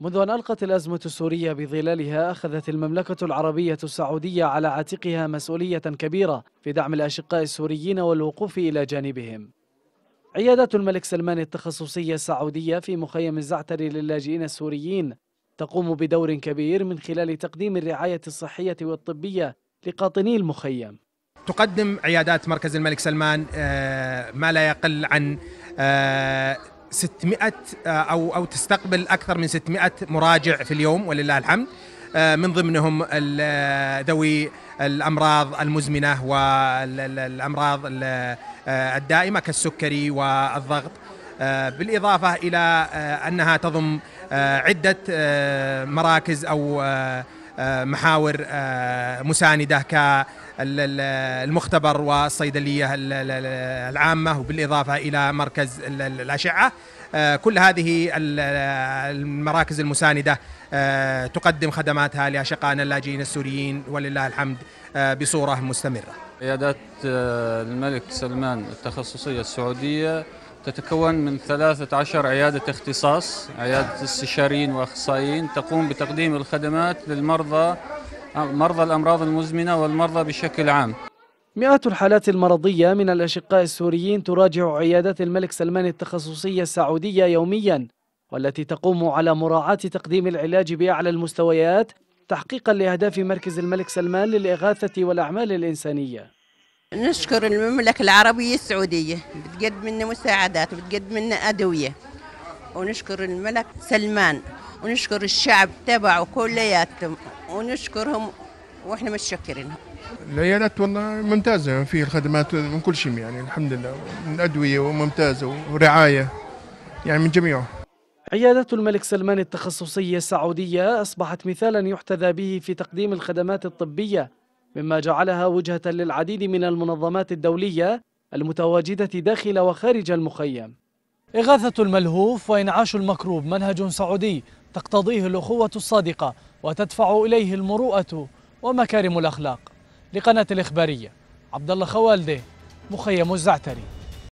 منذ أن ألقت الأزمة السورية بظلالها أخذت المملكة العربية السعودية على عاتقها مسؤولية كبيرة في دعم الأشقاء السوريين والوقوف إلى جانبهم عيادة الملك سلمان التخصصية السعودية في مخيم الزعتري للاجئين السوريين تقوم بدور كبير من خلال تقديم الرعاية الصحية والطبية لقاطني المخيم تقدم عيادات مركز الملك سلمان آه، ما لا يقل عن آه، 600 آه، او او تستقبل اكثر من 600 مراجع في اليوم ولله الحمد آه، من ضمنهم آه، ذوي الامراض المزمنه والامراض الدائمه كالسكري والضغط بالاضافه الى انها تضم عده مراكز او محاور آه، مساندة كالمختبر والصيدلية العامة وبالإضافة إلى مركز الأشعة آه، كل هذه المراكز المساندة آه، تقدم خدماتها لأشقائنا اللاجئين السوريين ولله الحمد بصورة مستمرة عيادات الملك سلمان التخصصية السعودية تتكون من 13 عيادة اختصاص عيادة استشاريين وأخصائيين تقوم بتقديم الخدمات للمرضى مرضى الأمراض المزمنة والمرضى بشكل عام مئات الحالات المرضية من الأشقاء السوريين تراجع عيادات الملك سلمان التخصصية السعودية يوميا والتي تقوم على مراعاة تقديم العلاج بأعلى المستويات تحقيقا لأهداف مركز الملك سلمان للإغاثة والأعمال الإنسانية نشكر المملكة العربية السعودية بتقدم لنا مساعدات وبتقدم لنا أدوية ونشكر الملك سلمان ونشكر الشعب تبعه كلياتهم ونشكرهم واحنا متشكرينهم العيادات والله ممتازة في الخدمات من كل شيء يعني الحمد لله من أدوية وممتازة ورعاية يعني من جميعه عيادة الملك سلمان التخصصية السعودية أصبحت مثالا يحتذى به في تقديم الخدمات الطبية مما جعلها وجهة للعديد من المنظمات الدولية المتواجدة داخل وخارج المخيم إغاثة الملهوف وإنعاش المكروب منهج سعودي تقتضيه الأخوة الصادقة وتدفع إليه المروءة ومكارم الأخلاق لقناة الإخبارية عبد الله خوالده مخيم الزعتري